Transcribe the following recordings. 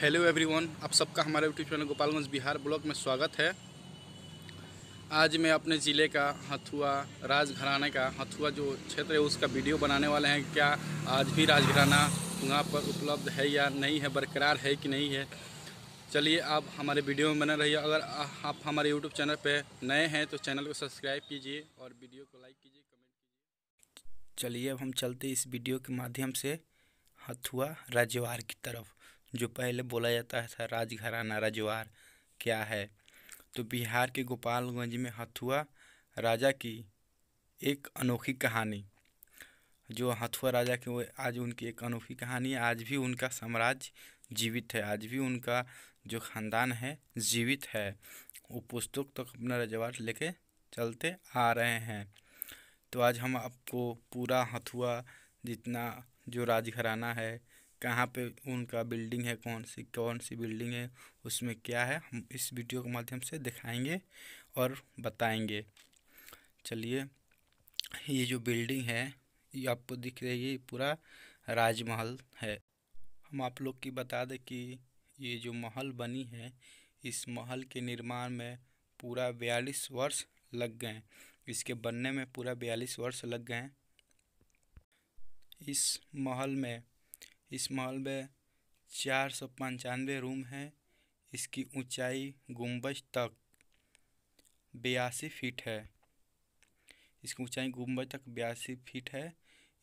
hello everyone आप सबका हमारे YouTube channel Gopalganj Bihar block में स्वागत है आज मैं अपने ज़िले का हथुआ राजघराने का हथुआ जो क्षेत्र है उसका वीडियो बनाने वाले हैं क्या आज भी राजघराना वहाँ पर उपलब्ध है या नहीं है बरकरार है कि नहीं है चलिए आप हमारे वीडियो में बने रहिए अगर आप हमारे यूट्यूब चैनल पर नए हैं तो चैनल को सब्सक्राइब कीजिए और वीडियो को लाइक कीजिए कमेंट कीजिए चलिए अब हम चलते इस वीडियो के माध्यम से हथुआ राजवार की तरफ जो पहले बोला जाता था राजघराना राजवार क्या है तो बिहार के गोपालगंज में हथुआ राजा की एक अनोखी कहानी जो हथुआ राजा की वो आज उनकी एक अनोखी कहानी है आज भी उनका साम्राज्य जीवित है आज भी उनका जो खानदान है जीवित है वो पुस्तक तक अपना रजवार लेके चलते आ रहे हैं तो आज हम आपको पूरा हथुआ जितना जो राजघराना है कहाँ पे उनका बिल्डिंग है कौन सी कौन सी बिल्डिंग है उसमें क्या है हम इस वीडियो के माध्यम से दिखाएंगे और बताएंगे चलिए ये जो बिल्डिंग है ये आपको दिख रही है पूरा राजमहल है हम आप लोग की बता दें कि ये जो महल बनी है इस महल के निर्माण में पूरा बयालीस वर्ष लग गए इसके बनने में पूरा बयालीस वर्ष लग गए इस महल में इस मॉल में चार सौ पंचानवे रूम है इसकी ऊंचाई गुंबज तक बयासी फीट है इसकी ऊंचाई गुंबज तक बयासी फीट है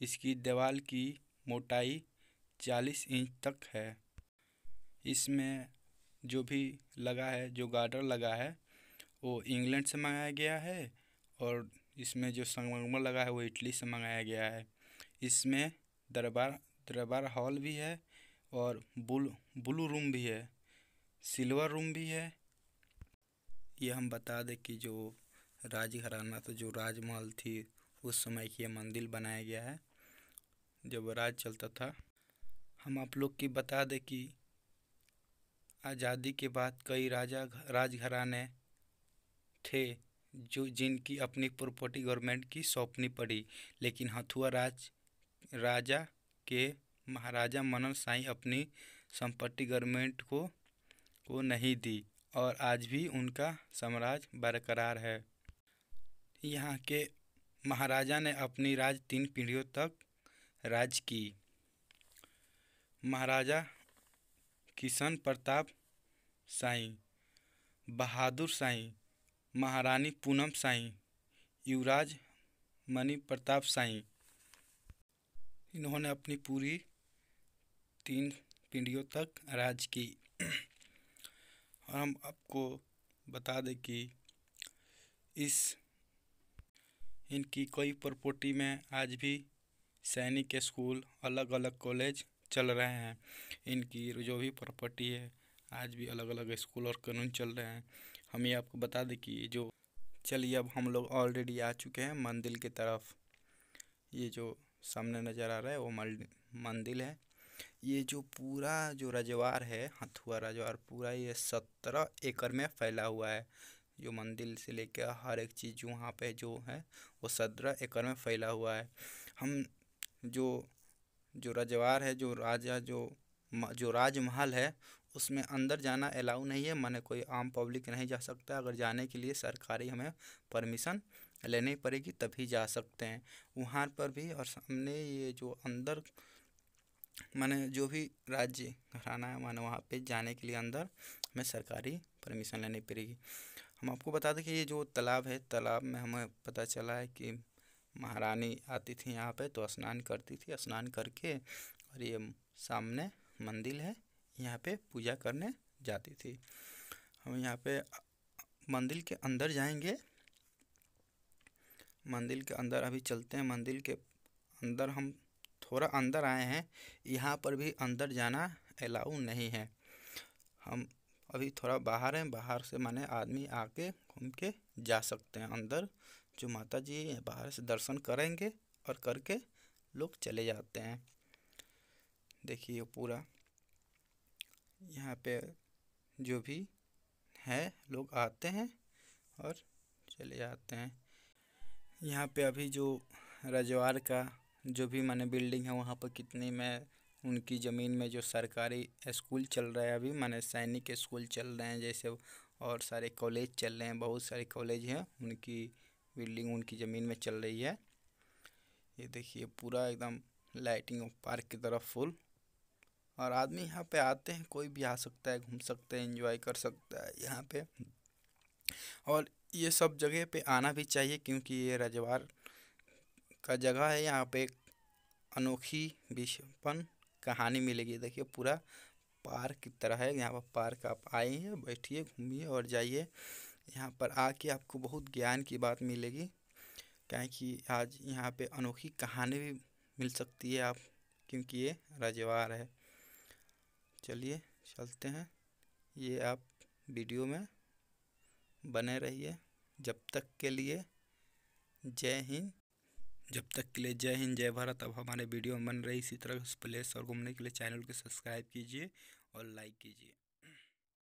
इसकी दीवार की मोटाई चालीस इंच तक है इसमें जो भी लगा है जो गार्डर लगा है वो इंग्लैंड से मंगाया गया है और इसमें जो संगमरमर लगा है वो इटली से मंगाया गया है इसमें दरबार दरबार हॉल भी है और बुल ब्लू रूम भी है सिल्वर रूम भी है ये हम बता दें कि जो राजघराना तो जो राजमहल थी उस समय की यह मंदिर बनाया गया है जब राज चलता था हम आप लोग की बता दें कि आज़ादी के बाद कई राजा राजघराने थे जो जिनकी अपनी प्रॉपर्टी गवर्नमेंट की सौंपनी पड़ी लेकिन हथुआ राज राजा के महाराजा मनन साई अपनी संपत्ति गवर्नमेंट को को नहीं दी और आज भी उनका साम्राज्य बरकरार है यहाँ के महाराजा ने अपनी राज तीन पीढ़ियों तक राज की महाराजा किशन प्रताप साई बहादुर साई महारानी पूनम साई युवराज मणि प्रताप साई इन्होंने अपनी पूरी तीन पीढ़ियों तक राज की और हम आपको बता दें कि इस इनकी कई प्रॉपर्टी में आज भी सैनिक स्कूल अलग अलग कॉलेज चल रहे हैं इनकी जो भी प्रॉपर्टी है आज भी अलग अलग स्कूल और कानून चल रहे हैं हम ये आपको बता दें कि जो चलिए अब हम लोग ऑलरेडी आ चुके हैं मंदिर की तरफ ये जो सामने नज़र आ रहा है वो मंदिर मंदिल है ये जो पूरा जो रजवार है हथुआ रजवार पूरा ये सत्रह एकड़ में फैला हुआ है जो मंदिर से लेकर हर एक चीज़ जो वहाँ पे जो है वो सत्रह एकड़ में फैला हुआ है हम जो जो रजवार है जो राजा जो जो राजमहल है उसमें अंदर जाना अलाउ नहीं है माने कोई आम पब्लिक नहीं जा सकता अगर जाने के लिए सरकारी हमें परमिशन लेनी पड़ेगी तभी जा सकते हैं वहाँ पर भी और सामने ये जो अंदर माने जो भी राज्य घराना है माने वहाँ पे जाने के लिए अंदर हमें सरकारी परमिशन लेनी पड़ेगी हम आपको बता दें कि ये जो तालाब है तालाब में हमें पता चला है कि महारानी आती थी यहाँ पे तो स्नान करती थी स्नान करके और ये सामने मंदिर है यहाँ पे पूजा करने जाती थी हम यहाँ पे मंदिर के अंदर जाएंगे मंदिर के अंदर अभी चलते हैं मंदिर के अंदर हम थोड़ा अंदर आए हैं यहाँ पर भी अंदर जाना अलाउ नहीं है हम अभी थोड़ा बाहर हैं बाहर से माने आदमी आके घूम के जा सकते हैं अंदर जो माता जी बाहर से दर्शन करेंगे और करके लोग चले जाते हैं देखिए पूरा यहाँ पे जो भी है लोग आते हैं और चले जाते हैं यहाँ पे अभी जो रजवार का जो भी माने बिल्डिंग है वहाँ पर कितनी में उनकी ज़मीन में जो सरकारी स्कूल चल रहा है अभी माने सैनिक स्कूल चल रहे हैं जैसे और सारे कॉलेज चल रहे हैं बहुत सारे कॉलेज हैं उनकी बिल्डिंग उनकी ज़मीन में चल रही है ये देखिए पूरा एकदम लाइटिंग और पार्क की तरफ फुल और आदमी यहाँ पे आते हैं कोई भी आ सकता है घूम सकते हैं एंजॉय कर सकता है यहाँ पे और ये सब जगह पे आना भी चाहिए क्योंकि ये रजवार का जगह है यहाँ पे अनोखी विषपन कहानी मिलेगी देखिए पूरा पार्क की तरह है यहाँ पर पार्क आप आइए बैठिए घूमिए और जाइए यहाँ पर आके आपको बहुत ज्ञान की बात मिलेगी क्या कि आज यहाँ पे अनोखी कहानी भी मिल सकती है आप क्योंकि ये रजवार है चलिए चलते हैं ये आप वीडियो में बने रहिए जब तक के लिए जय हिंद जब तक के लिए जय हिंद जय भारत अब हमारे वीडियो में बन रही इसी तरह उस प्लेस और घूमने के लिए चैनल को सब्सक्राइब कीजिए और लाइक कीजिए